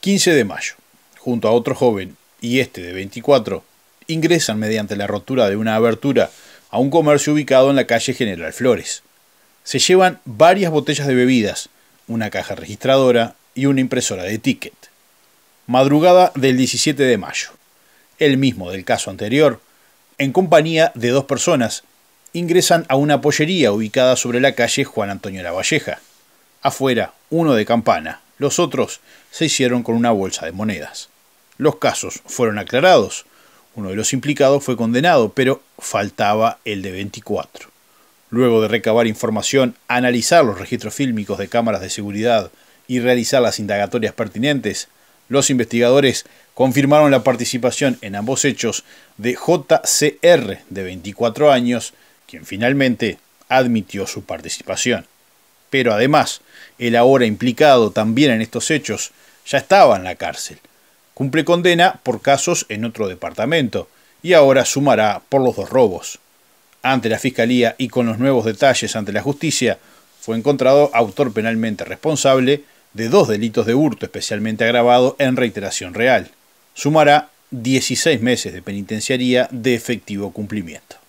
15 de mayo, junto a otro joven y este de 24, ingresan mediante la rotura de una abertura a un comercio ubicado en la calle General Flores. Se llevan varias botellas de bebidas, una caja registradora y una impresora de ticket. Madrugada del 17 de mayo, el mismo del caso anterior, en compañía de dos personas, ingresan a una pollería ubicada sobre la calle Juan Antonio Lavalleja. Afuera, uno de campana, los otros se hicieron con una bolsa de monedas. Los casos fueron aclarados. Uno de los implicados fue condenado, pero faltaba el de 24. Luego de recabar información, analizar los registros fílmicos de cámaras de seguridad y realizar las indagatorias pertinentes, los investigadores confirmaron la participación en ambos hechos de JCR, de 24 años, quien finalmente admitió su participación. Pero además, el ahora implicado también en estos hechos ya estaba en la cárcel. Cumple condena por casos en otro departamento y ahora sumará por los dos robos. Ante la Fiscalía y con los nuevos detalles ante la justicia, fue encontrado autor penalmente responsable de dos delitos de hurto especialmente agravado en reiteración real. Sumará 16 meses de penitenciaría de efectivo cumplimiento.